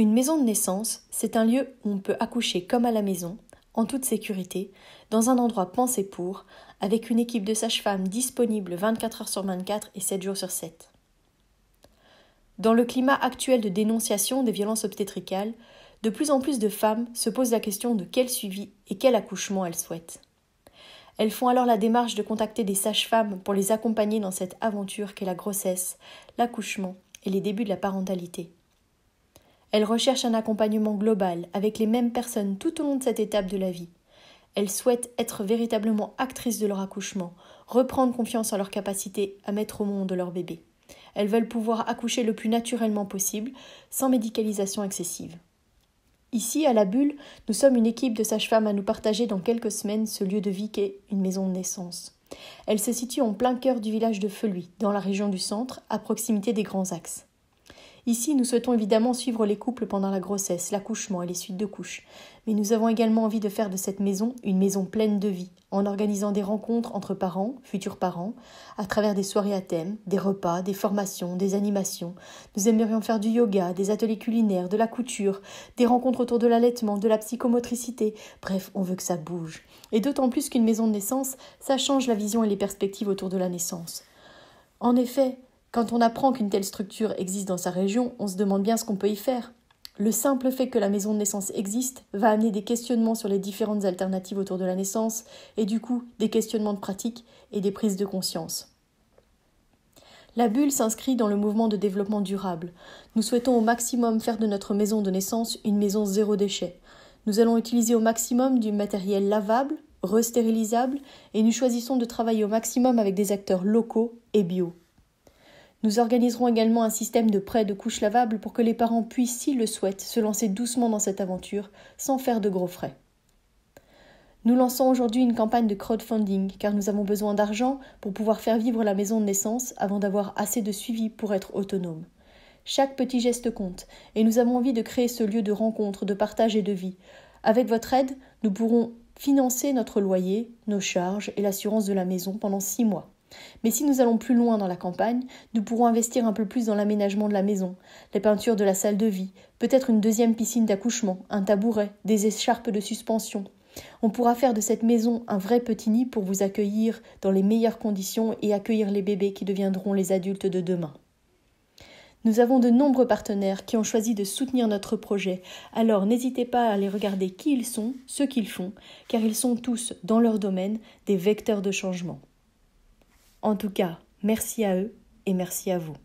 Une maison de naissance, c'est un lieu où on peut accoucher comme à la maison, en toute sécurité, dans un endroit pensé pour, avec une équipe de sages-femmes disponible 24 heures sur 24 et 7 jours sur 7. Dans le climat actuel de dénonciation des violences obstétricales, de plus en plus de femmes se posent la question de quel suivi et quel accouchement elles souhaitent. Elles font alors la démarche de contacter des sages-femmes pour les accompagner dans cette aventure qu'est la grossesse, l'accouchement et les débuts de la parentalité. Elle recherchent un accompagnement global avec les mêmes personnes tout au long de cette étape de la vie. Elles souhaitent être véritablement actrices de leur accouchement, reprendre confiance en leur capacité à mettre au monde leur bébé. Elles veulent pouvoir accoucher le plus naturellement possible, sans médicalisation excessive. Ici, à la Bulle, nous sommes une équipe de sages-femmes à nous partager dans quelques semaines ce lieu de vie qu'est une maison de naissance. Elle se situe en plein cœur du village de Feluy, dans la région du centre, à proximité des grands axes. Ici, nous souhaitons évidemment suivre les couples pendant la grossesse, l'accouchement et les suites de couches. Mais nous avons également envie de faire de cette maison une maison pleine de vie, en organisant des rencontres entre parents, futurs parents, à travers des soirées à thème, des repas, des formations, des animations. Nous aimerions faire du yoga, des ateliers culinaires, de la couture, des rencontres autour de l'allaitement, de la psychomotricité. Bref, on veut que ça bouge. Et d'autant plus qu'une maison de naissance, ça change la vision et les perspectives autour de la naissance. En effet, quand on apprend qu'une telle structure existe dans sa région, on se demande bien ce qu'on peut y faire. Le simple fait que la maison de naissance existe va amener des questionnements sur les différentes alternatives autour de la naissance et du coup des questionnements de pratique et des prises de conscience. La bulle s'inscrit dans le mouvement de développement durable. Nous souhaitons au maximum faire de notre maison de naissance une maison zéro déchet. Nous allons utiliser au maximum du matériel lavable, restérilisable et nous choisissons de travailler au maximum avec des acteurs locaux et bio. Nous organiserons également un système de prêts de couches lavables pour que les parents puissent, s'ils le souhaitent, se lancer doucement dans cette aventure sans faire de gros frais. Nous lançons aujourd'hui une campagne de crowdfunding car nous avons besoin d'argent pour pouvoir faire vivre la maison de naissance avant d'avoir assez de suivi pour être autonome. Chaque petit geste compte et nous avons envie de créer ce lieu de rencontre, de partage et de vie. Avec votre aide, nous pourrons financer notre loyer, nos charges et l'assurance de la maison pendant six mois. Mais si nous allons plus loin dans la campagne, nous pourrons investir un peu plus dans l'aménagement de la maison, les peintures de la salle de vie, peut-être une deuxième piscine d'accouchement, un tabouret, des écharpes de suspension. On pourra faire de cette maison un vrai petit nid pour vous accueillir dans les meilleures conditions et accueillir les bébés qui deviendront les adultes de demain. Nous avons de nombreux partenaires qui ont choisi de soutenir notre projet, alors n'hésitez pas à aller regarder qui ils sont, ce qu'ils font, car ils sont tous, dans leur domaine, des vecteurs de changement. En tout cas, merci à eux et merci à vous.